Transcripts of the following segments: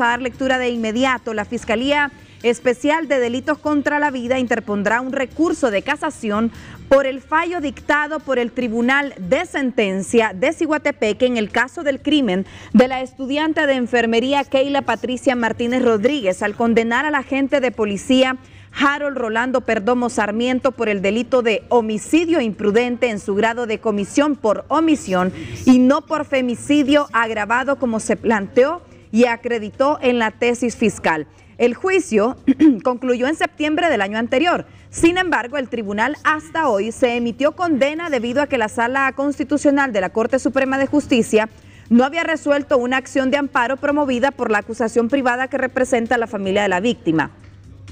a dar lectura de inmediato. La Fiscalía Especial de Delitos contra la Vida interpondrá un recurso de casación por el fallo dictado por el Tribunal de Sentencia de Ciguatepeque en el caso del crimen de la estudiante de enfermería Keila Patricia Martínez Rodríguez al condenar al agente de policía Harold Rolando Perdomo Sarmiento por el delito de homicidio imprudente en su grado de comisión por omisión y no por femicidio agravado como se planteó y acreditó en la tesis fiscal. El juicio concluyó en septiembre del año anterior. Sin embargo, el tribunal hasta hoy se emitió condena debido a que la Sala Constitucional de la Corte Suprema de Justicia no había resuelto una acción de amparo promovida por la acusación privada que representa a la familia de la víctima.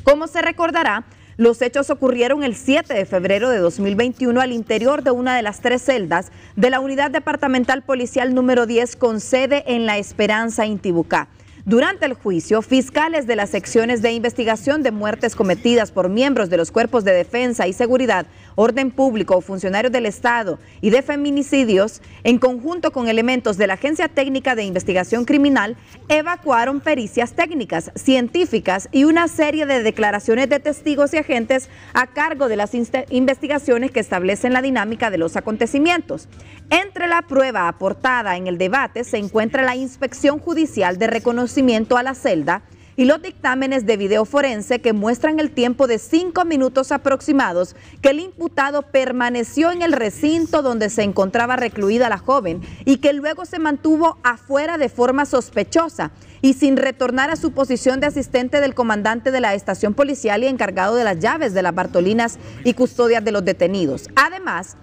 Como se recordará, los hechos ocurrieron el 7 de febrero de 2021 al interior de una de las tres celdas de la Unidad Departamental Policial número 10 con sede en La Esperanza, Intibucá. Durante el juicio, fiscales de las secciones de investigación de muertes cometidas por miembros de los cuerpos de defensa y seguridad, orden público o funcionarios del Estado y de feminicidios, en conjunto con elementos de la Agencia Técnica de Investigación Criminal, evacuaron pericias técnicas, científicas y una serie de declaraciones de testigos y agentes a cargo de las investigaciones que establecen la dinámica de los acontecimientos. Entre la prueba aportada en el debate se encuentra la inspección judicial de reconocimiento a la celda y los dictámenes de video forense que muestran el tiempo de cinco minutos aproximados que el imputado permaneció en el recinto donde se encontraba recluida la joven y que luego se mantuvo afuera de forma sospechosa y sin retornar a su posición de asistente del comandante de la estación policial y encargado de las llaves de las Bartolinas y custodias de los detenidos. Además,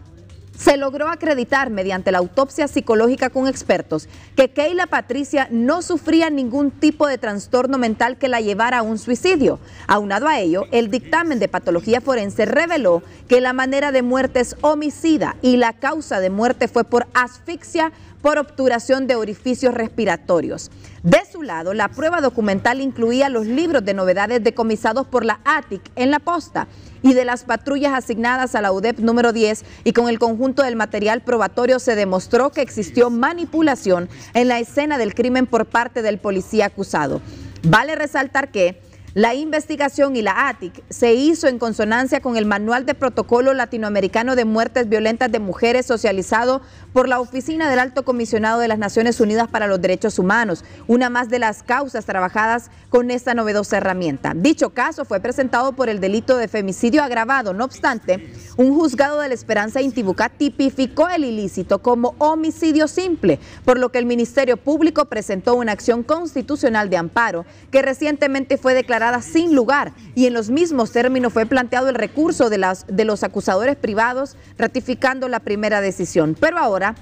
se logró acreditar mediante la autopsia psicológica con expertos que Keila Patricia no sufría ningún tipo de trastorno mental que la llevara a un suicidio. Aunado a ello, el dictamen de patología forense reveló que la manera de muerte es homicida y la causa de muerte fue por asfixia por obturación de orificios respiratorios. De su lado, la prueba documental incluía los libros de novedades decomisados por la ATIC en la posta y de las patrullas asignadas a la UDEP número 10 y con el conjunto del material probatorio se demostró que existió manipulación en la escena del crimen por parte del policía acusado. Vale resaltar que la investigación y la ATIC se hizo en consonancia con el Manual de Protocolo Latinoamericano de Muertes Violentas de Mujeres socializado por la Oficina del Alto Comisionado de las Naciones Unidas para los Derechos Humanos, una más de las causas trabajadas con esta novedosa herramienta. Dicho caso fue presentado por el delito de femicidio agravado, no obstante, un juzgado de la Esperanza Intibucá tipificó el ilícito como homicidio simple, por lo que el Ministerio Público presentó una acción constitucional de amparo que recientemente fue declarada sin lugar y en los mismos términos fue planteado el recurso de, las, de los acusadores privados ratificando la primera decisión. Pero ahora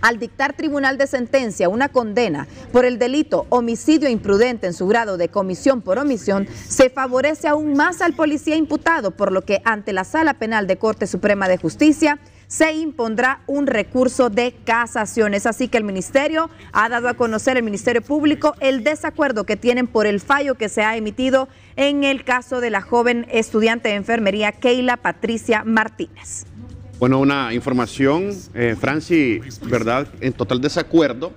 al dictar tribunal de sentencia una condena por el delito homicidio imprudente en su grado de comisión por omisión, se favorece aún más al policía imputado, por lo que ante la Sala Penal de Corte Suprema de Justicia se impondrá un recurso de casación. Es así que el Ministerio ha dado a conocer, el Ministerio Público, el desacuerdo que tienen por el fallo que se ha emitido en el caso de la joven estudiante de enfermería Keila Patricia Martínez. Bueno, una información, eh, Franci, ¿verdad? En total desacuerdo,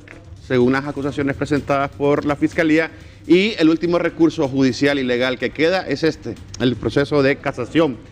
según las acusaciones presentadas por la Fiscalía. Y el último recurso judicial y legal que queda es este, el proceso de casación.